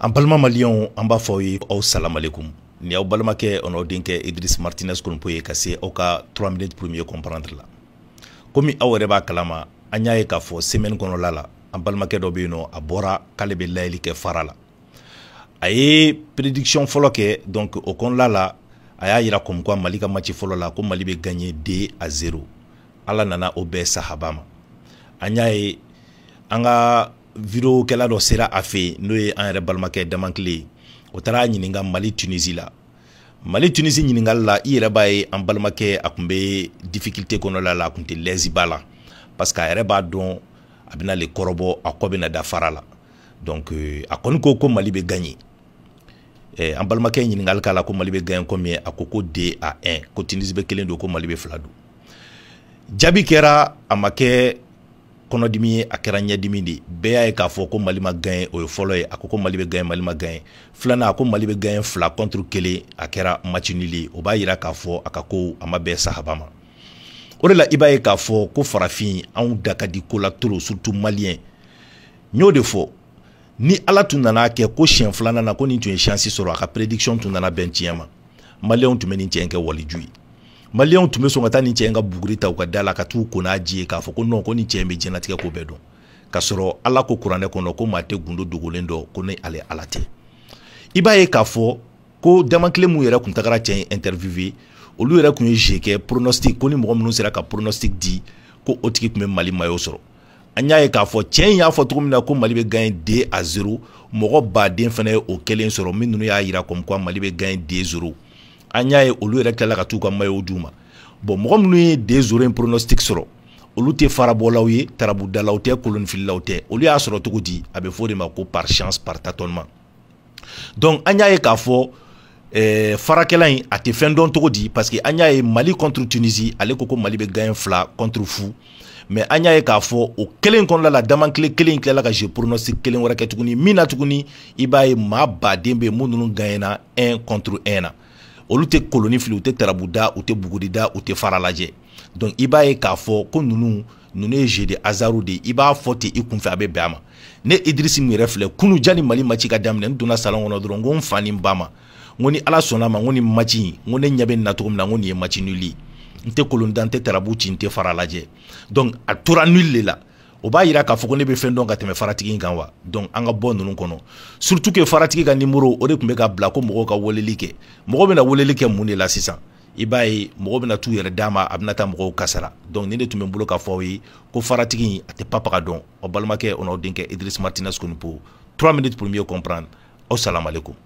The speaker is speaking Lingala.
an balima maliyɛnw an b'a fɔ aw ye aw salamalekum ni aw balimakɛ o denkɛ idris martinɛs konpo ye ka se aw ka 3 minutes premier comprendre la komi aw yɛrɛ b'a kalama an y'a ye k'a fɔ semaine kɔnɔla la an balimakɛ dɔ be yen nɔ a bɔra k'ale be layɛli kɛ fara la a ye prédiction fɔlɔ kɛ donc o kɔnɔla la a y'a yira comme mali ka maci fɔlɔ la ko mali be gagné 2 à 0 ala nana o bɛɛ sahaba ma an y'a ye an ka vidéokɛla dɔ sera a fɛ n'o ye an yɛrɛ balimakɛ damakile ye o taara ɲininka mali tunisi la mali tunisi ɲininkali la i yɛrɛ b'a ye an balimakɛ a tun bɛ difikilite kɔnɔla la a tun tɛ lɛzi b'a la parce que a yɛrɛ b'a dɔn a bɛna le kɔrɔbɔ a kɔ bɛna dafara la donc euh, a kɔni ko ko mali be gagner eh, an balimakɛ ɲininkali k'a la ko mali be gagner komi a ko ko de a 1 ko tunisi bɛ kelen don ko mali bɛ fila don jaabi kɛra a ma kɛ kɔnɔdimi ye a kɛra ɲɛdimi de bɛɛ y'a ye k'a fɔ ko mali ma gaɲɛ o ye fɔlɔ ye a ko ko mali bɛ gaɲɛ mali ma gaɲɛ filanan a ko mali bɛ gaɲɛ fila contre kelen a kɛra match nili o b'a yira k'a fɔ a ka ko a ma bɛn sahaba ma o de la i b'a ye k'a fɔ ko farafin anw da ka di ko la tolo surtout maliyɛn n y'o de fɔ ni ala tun nana kɛ ko siɲɛ filanan na ko nin tun ye chance sɔrɔ a ka prédiction tun nana bɛn tiɲɛ ma maliyɛnw tun bɛ nin cɛ in kɛ waliju ye maliyɛnw tun bɛ sɔn ka taa nin cɛ in ka buguri ta u ka da la ka t'u ko n'a ji ye k'a fɔ ko non ko nin cɛ in bɛ diɲɛlatigɛ ko bɛɛ dɔn k'a sɔrɔ ala ko kuranɛ kɔnɔ ko maa tɛ gundo dogolen dɔn ko ni ale ala tɛ i b'a ye k'a fɔ ko damakile minnu yɛrɛ tun tagara cɛ in interviewe olu yɛrɛ tun ye je kɛ pronostic ko ni mɔgɔ minnu sera ka pronostic di ko o tigi tun bɛ mali mayo sɔrɔ an y'a ye k'a fɔ cɛ in y'a fɔ cogo min na ko mali bɛ gagné deux à zéro mɔgɔ baden fana ye o kelen sɔrɔ minnu y'a yira comme quoi mali bɛ gagné deux zéro an y'a ye olu yɛrɛ tilala ka t'u ka maillot d'u ma bon mɔgɔ minnu ye des orins pronostic sɔrɔ olu tɛ farabɔlaw ye tarabudalaw tɛ kolonifililaw tɛ olu y'a sɔrɔ cogo di a bɛ fɔ o de ma ko par chance par tâtonnement donc an y'a ye k'a fɔ Eh, farakɛla in a tɛ fɛn dɔn cogo di parce an y'a ye mali contre tunisi ale ko ko mali bɛ gaɲɛ fila contre fu mɛ an y'a ye k'a fɔ o kelen kɔnɔla la damakile kelen tilala ka je pronostic kelen wɛrɛ kɛ tuguni min na tuguni i b'a ye maa baden bɛ nunu gaɲɛna 1 contre 1 na olu tɛ koloni fili u tɛ tarabuda u tɛ bugurida u tɛ fara lajɛ donc i b'a ye k'a fɔ ko ninnu ninnu ye jeu de hasard de ye i b'a fɔ ten i kunfɛ a bɛ bɛn a ma ne Idrisi min yɛrɛ filɛ kunu janni Mali match ka daminɛ n donna salon kɔnɔ dɔrɔn n ko n fa ni n ba ma n ko ni Ala sɔnn'a ma n ko nin match in n ko ne ɲɛ bɛ nin na cogo min na n ko nin ye match nul ye n tɛ kolonda n tɛ tarabu ci n tɛ fara lajɛ donc a tora nul de la o b'a yira k'a fɔ ko ne bɛ fɛn dɔn ka tɛmɛ faratigi kan wa donc an ka bɔ ninnu kɔnɔ surtout que faratigi ka nimoro o de tun bɛ ka bila ko mɔgɔw ka weleli kɛ mɔgɔ bɛna weleli kɛ mun de la sisan i b'a ye mɔgɔ bɛna t'u yɛrɛ d'a ma a bɛna taa mɔgɔw kasara donc ni de tun bɛ n bolo k'a fɔ aw ye ko faratigi a tɛ papaga dɔn aw balimakɛ o n'aw denkɛ idrissa martinez konipo 3 minutes pour mieux comprendre aw salamalekum